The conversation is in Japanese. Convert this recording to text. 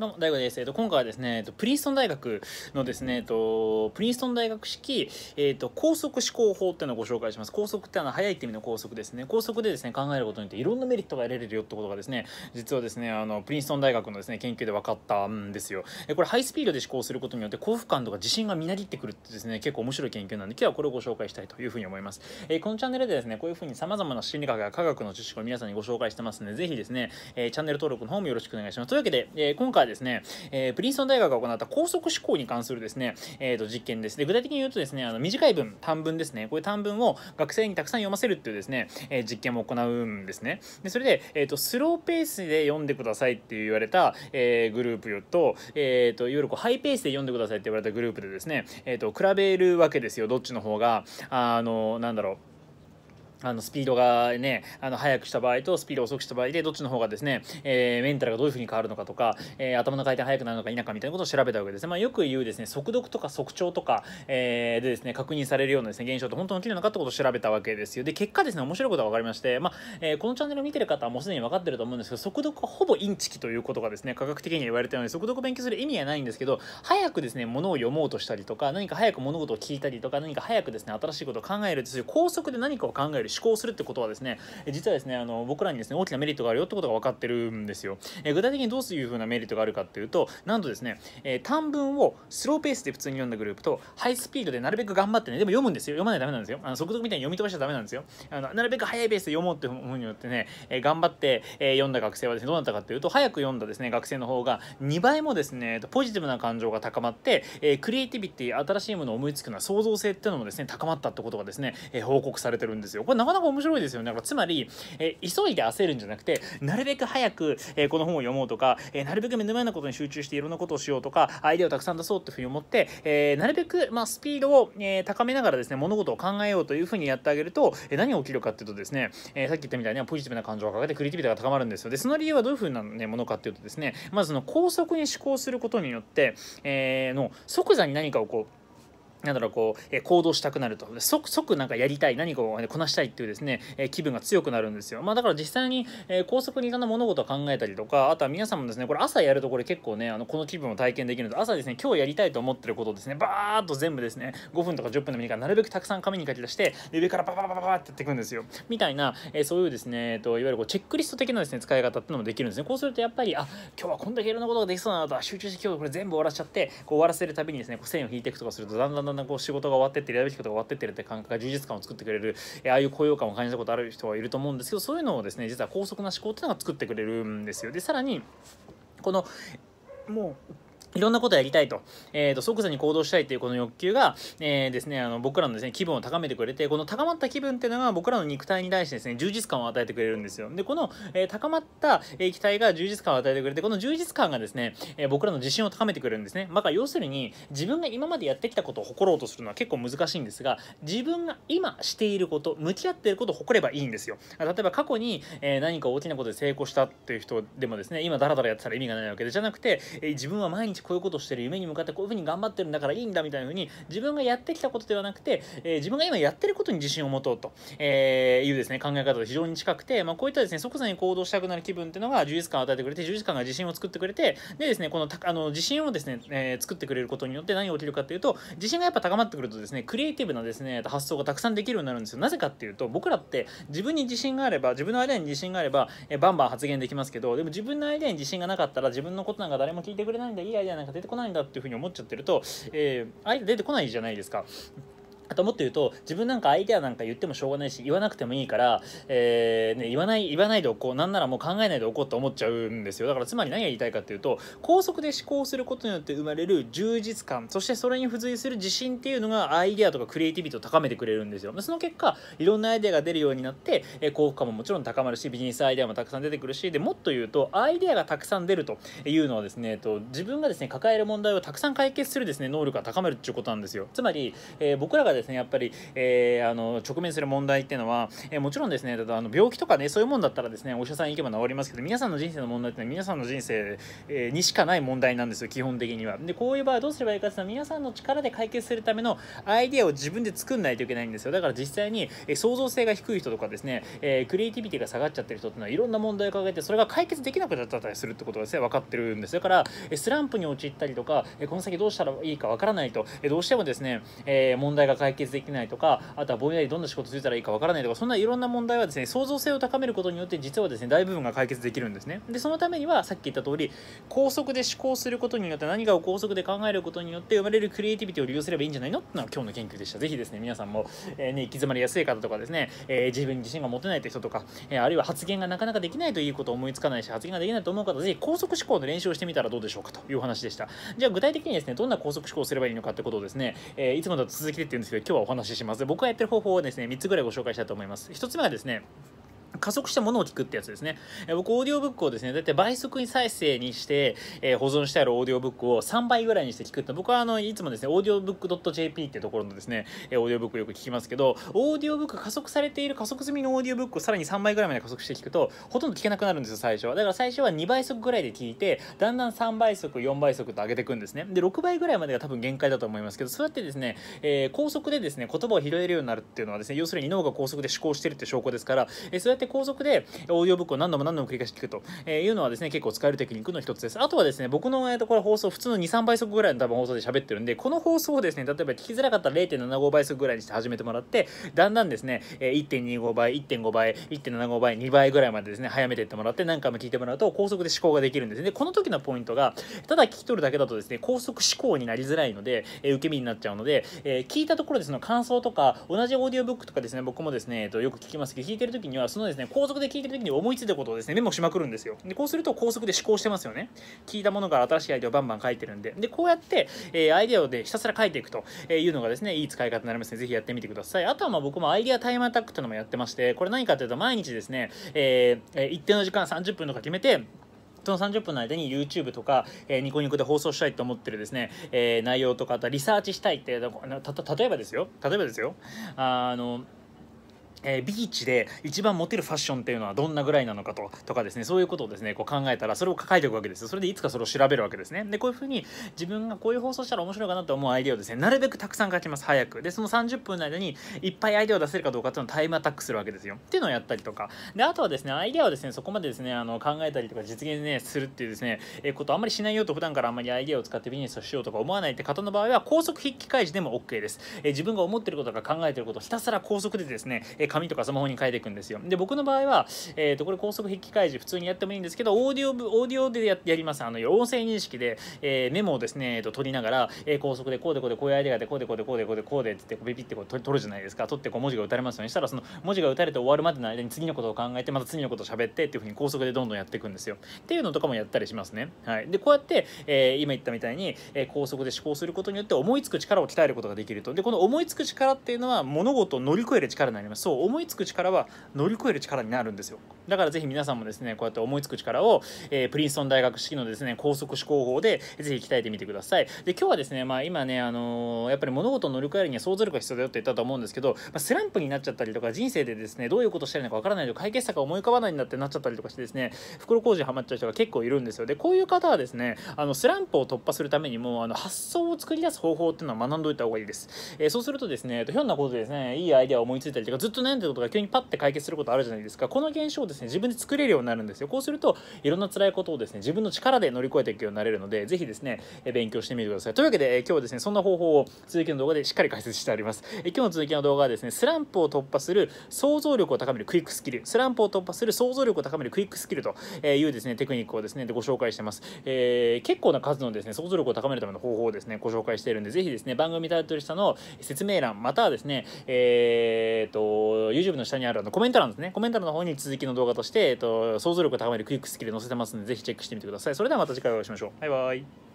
どうも、大悟です。えっ、と、今回はですね、えっと、プリンストン大学のですね、えっと、プリンストン大学式、えっと、高速思考法っていうのをご紹介します。高速ってあの、早いって意味の高速ですね。高速でですね、考えることによっていろんなメリットが得られるよってことがですね、実はですね、あの、プリンストン大学のですね、研究で分かったんですよ。え、これハイスピードで思考することによって幸福感とか自信がみなぎってくるってですね、結構面白い研究なんで、今日はこれをご紹介したいというふうに思います。えー、このチャンネルでですね、こういうふうに様々な心理学や科学の知識を皆さんにご紹介してますんで、ぜひですね、えー、チャンネル登録の方もよろしくお願いします。というわけで、えー、今回はですね、えー、プリンストン大学が行った高速思考に関するですね、えー、と実験です。で、具体的に言うとですね、あの短い文、短文ですね、こういう短文を学生にたくさん読ませるっていうですね、えー、実験も行うんですね。で、それで、えー、とスローペースで読んでくださいって言われた、えー、グループと、えー、といわゆるこうハイペースで読んでくださいって言われたグループでですね、えー、と比べるわけですよ、どっちの方が。あの、なんだろう。あのスピードがね、あの速くした場合とスピードを遅くした場合で、どっちの方がですね、えー、メンタルがどういうふうに変わるのかとか、えー、頭の回転速くなるのか否かみたいなことを調べたわけです。まあ、よく言うですね、速読とか速聴とか、えー、でですね、確認されるようなですね、現象って本当に起きるのかってことを調べたわけですよ。で、結果ですね、面白いことが分かりまして、まあ、えこのチャンネルを見てる方はもうすでに分かってると思うんですけど、速読はほぼインチキということがですね、科学的に言われたように、速読を勉強する意味はないんですけど、早くですね、物を読もうとしたりとか、何か早く物事を聞いたりとか、何か早くですね、新しいことを考えるという、高速で何かを考える思考するってことはですね実はですねあの僕らにですね大きなメリットがあるよってことが分かってるんですよ、え具体的にどういうふうなメリットがあるかっていうとなんとですね、え短文をスローペースで普通に読んだグループとハイスピードでなるべく頑張ってねでも読むんですよ読まないとダメなんですよあの速読みたいに読み飛ばしちゃダメなんですよあのなるべく早いペースで読もうっていうふうによってね、え頑張って、え読んだ学生はですねどうなったかっていうと早く読んだですね学生の方が2倍もですねポジティブな感情が高まって、えクリエイティビティ新しいものを思いつくのは創造性っていうのもですね高まったってことがですね、え報告されてるんですよこれなかなか面白いですよね。だからつまり、えー、急いで焦るんじゃなくて、なるべく早く、えー、この本を読もうとか、えー、なるべく目の前のことに集中していろんなことをしようとか、アイデアをたくさん出そうというふうに思って、えなるべく、まあ、スピードを、え高めながらですね、物事を考えようというふうにやってあげると、え何が起きるかっていうとですね、えさっき言ったみたいにポジティブな感情をかけてクリエイティビティが高まるんですよ。で、その理由はどういうふうな、ね、ものかっていうとですね、まずその高速に思考することによって、えー、の即座に何かをこう、なんだろうこう、えー、行動したくなると即即なんかやりたい何かを、ね、こなしたいっていうですね、えー、気分が強くなるんですよまあだから実際に、えー、高速にいろんな物事を考えたりとかあとは皆さんもですねこれ朝やるとこれ結構ねあのこの気分を体験できるので朝ですね今日やりたいと思ってることをですねバーッと全部ですね5分とか10分でもいいからなるべくたくさん紙に書き出して上からパパパパパってやっていくんですよみたいな、えー、そういうですね、えーと、いわゆるこうチェックリスト的なですね使い方っていうのもできるんですねこうするとやっぱりあ今日はこんだけいろんなことができそうなと集中して今日これ全部終わらしちゃってこう終わらせるたびにですねこう線を引いていくとかするとだんだんだんだんこう仕事が終わってってやるべきことが終わってってるって感覚が充実感を作ってくれるああいう高揚感を感じたことある人はいると思うんですけどそういうのをですね実は高速な思考っていうのが作ってくれるんですよ。でさらにこのもういろんなことやりたいと、えっ、ー、と、即座に行動したいというこの欲求が、えー、ですね、あの、僕らのですね、気分を高めてくれて、この高まった気分っていうのが僕らの肉体に対してですね、充実感を与えてくれるんですよ。で、この、えー、高まった液体が充実感を与えてくれて、この充実感がですね、え僕らの自信を高めてくれるんですね。まあ、要するに、自分が今までやってきたことを誇ろうとするのは結構難しいんですが、自分が今していること、向き合っていることを誇ればいいんですよ。例えば過去に、え何か大きなことで成功したっていう人でもですね、今ダラダラやってたら意味がないわけでじゃなくて、え自分は毎日日こういうことをしてる夢に向かってこういうふうに頑張ってるんだからいいんだみたいなふうに自分がやってきたことではなくて、えー、自分が今やってることに自信を持とうと、えー、いうですね考え方が非常に近くて、まあ、こういったですね即座に行動したくなる気分っていうのが充実感を与えてくれて充実感が自信を作ってくれてでですねこのたあの自信をですね、えー、作ってくれることによって何が起きるかっていうと自信がやっぱ高まってくるとですねクリエイティブなですね発想がたくさんできるようになるんですよなぜかっていうと僕らって自分に自信があれば自分のアイデアに自信があれば、えー、バンバン発言できますけどでも自分のアイデアに自信がなかったら自分のことなんか誰も聞いてくれないんだいいアイデアアなんか出てこないんだっていうふうに思っちゃってると、えー、アイデア出てこないじゃないですか。あともっと言うと、自分なんかアイデアなんか言ってもしょうがないし、言わなくてもいいから、えー、ね、言わない、言わないでおこう。なんならもう考えないでおこうと思っちゃうんですよ。だからつまり何が言いたいかっていうと、高速で思考することによって生まれる充実感、そしてそれに付随する自信っていうのがアイデアとかクリエイティビティを高めてくれるんですよ。その結果、いろんなアイデアが出るようになって、え幸福感ももちろん高まるし、ビジネスアイデアもたくさん出てくるし、で、もっと言うと、アイデアがたくさん出るというのはですね、えっと、自分がですね、抱える問題をたくさん解決するですね、能力が高めるっていうことなんですよ。つまり、えー、僕らがですねやっぱり、えー、あの直面する問題っていうのは、えー、もちろんですねあの病気とかねそういうもんだったらですねお医者さん行けば治りますけど皆さんの人生の問題ってのは皆さんの人生、にしかない問題なんですよ基本的には。でこういう場合どうすればいいかっていうのは皆さんの力で解決するためのアイデアを自分で作んないといけないんですよだから実際に、えー、創造性が低い人とかですね、えー、クリエイティビティが下がっちゃってる人っていうのはいろんな問題を抱えてそれが解決できなくなっちゃったりするってことがですね分かってるんですだからスランプに陥ったりとかこの先どうしたらいいか分からないとどうしてもですね、え問題が解決解決できないとかあとはぼんやりどんな仕事ついたらいいかわからないとかそんないろんな問題はですね創造性を高めることによって実はですね大部分が解決できるんですねでそのためにはさっき言った通り高速で思考することによって何かを高速で考えることによって生まれるクリエイティビティを利用すればいいんじゃないのってのは今日の研究でしたぜひですね皆さんも、えー、ね行き詰まりやすい方とかですね、えー、自分に自信が持てないって人とか、えー、あるいは発言がなかなかできないということを思いつかないし発言ができないと思う方ぜひ高速思考の練習をしてみたらどうでしょうかというお話でしたじゃあ具体的にですねどんな高速思考をすればいいのかってことをですね、えいつもだと続きでって言うんですですけど今日はお話しします僕がやってる方法をですね3つぐらいご紹介したいと思います1つ目はですね加速してものを聞くってやつですね。え僕、オーディオブックをですね、だいたい倍速に再生にして、えー、保存してあるオーディオブックを3倍ぐらいにして聞くって、僕はあの、いつもですね、オーディオブック .jp ってところのですね、えオーディオブックよく聞きますけど、オーディオブック、加速されている加速済みのオーディオブックをさらに3倍ぐらいまで加速して聞くと、ほとんど聞けなくなるんですよ、最初は。だから最初は2倍速ぐらいで聞いて、だんだん3倍速、4倍速と上げていくんですね。で、6倍ぐらいまでが多分限界だと思いますけど、そうやってですね、えー、高速でですね、言葉を拾えるようになるっていうのはですね、要するに脳が高速で思考してるって証拠ですから、えー、そうやってって後でオーディオブックを何度も何度も繰り返し聞くというのはですね結構使えるテクニックの一つですあとはですね僕の、えとこれ放送普通の23倍速ぐらいの多分放送で喋ってるんでこの放送をですね例えば聞きづらかったら0.75倍速ぐらいにして始めてもらってだんだんですね1.25倍1.5倍1.75倍2倍ぐらいまでですね早めていってもらって何回も聞いてもらうと高速で思考ができるんですねこの時のポイントがただ聞き取るだけだとですね高速思考になりづらいので、え受け身になっちゃうので、え聞いたところですの感想とか同じオーディオブックとかですね僕もですね、えとよく聞きますけど聞いてる時にはそのですね、高速で聞いてる時に思いついたことをですね、メモしまくるんですよ。で、こうすると高速で思考してますよね。聞いたものから新しいアイデアをバンバン書いてるんで。で、こうやって、えー、アイデアをでひたすら書いていくというのがですね、いい使い方になりますね。ぜひやってみてください。あとはまあ僕もアイデアタイムアタックというのもやってまして、これ何かというと毎日ですね、えー、一定の時間30分とか決めて、その30分の間に YouTube とか、えー、ニコニコで放送したいと思ってるですね、えー、内容とか、あとはリサーチしたいって、例えばですよ、例えばですよ、あの、えー、ビーチで一番モテるファッションっていうのはどんなぐらいなのかととかですねそういうことをですねこう考えたらそれを書いておくわけですそれでいつかそれを調べるわけですねでこういうふうに自分がこういう放送したら面白いかなと思うアイディアをですねなるべくたくさん書きます早くでその30分の間にいっぱいアイディアを出せるかどうかっていうのをタイムアタックするわけですよっていうのをやったりとかであとはですねアイディアをですねそこまでですねあの考えたりとか実現ねするっていうですね、えー、ことあんまりしないよと普段からあんまりアイディアを使ってビジネスをしようとか思わないって方の場合は高速筆記開示でも OK です、えー、自分が思ってることとか考えてることをひたすら高速でですね、えー紙とかスマホに書いていくんですよ。で、僕の場合は、えっ、ー、と、これ高速筆記開示普通にやってもいいんですけど、オーディオ、オーディオでややります。あの、音声認識で、えー、メモをですね、えー、と取りながら、えー、高速でこうでこうでこういうアイデアでこうでこうでこうでこうでこうでってビビってこう取るじゃないですか。取ってこう文字が打たれますよう、ね。したら、その文字が打たれて終わるまでの間に次のことを考えて、また次のことを喋ってっていうふうに高速でどんどんやっていくんですよ。っていうのとかもやったりしますね。はい。で、こうやって、えー、今言ったみたいに、えー、高速で思考することによって思いつく力を鍛えることができると。で、この思いつく力っていうのは物事を乗り越える力になります。そう、思いつく力は乗り越える力になるんですよだからぜひ皆さんもですねこうやって思いつく力を、えー、プリンストン大学式のですね高速思考法でぜひ鍛えてみてくださいで今日はですねまあ今ねあのー、やっぱり物事を乗り越えるには想像力が必要だよって言ったと思うんですけど、まあ、スランプになっちゃったりとか人生でですねどういうことしたらいいのかわからないと解決策が思い浮かばないんだってなっちゃったりとかしてですね袋小路はまっちゃう人が結構いるんですよでこういう方はですねあのスランプを突破するためにもあの発想を作り出す方法っていうのは学んどいた方がいいです、えー、そうするとですねひょんなことでですねいいアイデアを思いついたりとかずっとね悩んでることが急にパッて解決することあるじゃないですかこの現象をですね自分で作れるようになるんですよこうするといろんな辛いことをですね自分の力で乗り越えていくようになれるのでぜひですね勉強してみてくださいというわけで今日はですねそんな方法を続きの動画でしっかり解説してあります今日の続きの動画はですねスランプを突破する想像力を高めるクイックスキルスランプを突破する想像力を高めるクイックスキルというですねテクニックをですねご紹介してます、えー、結構な数のですね想像力を高めるための方法をですねご紹介しているんでぜひですね番組タイトル下の説明欄またはですねえー、っとと、YouTube の下にあるあのコメント欄ですね。コメント欄の方に続きの動画として、えっと、想像力を高めるクイックスキル載せてますので、ぜひチェックしてみてください。それではまた次回お会いしましょう。バイバイ。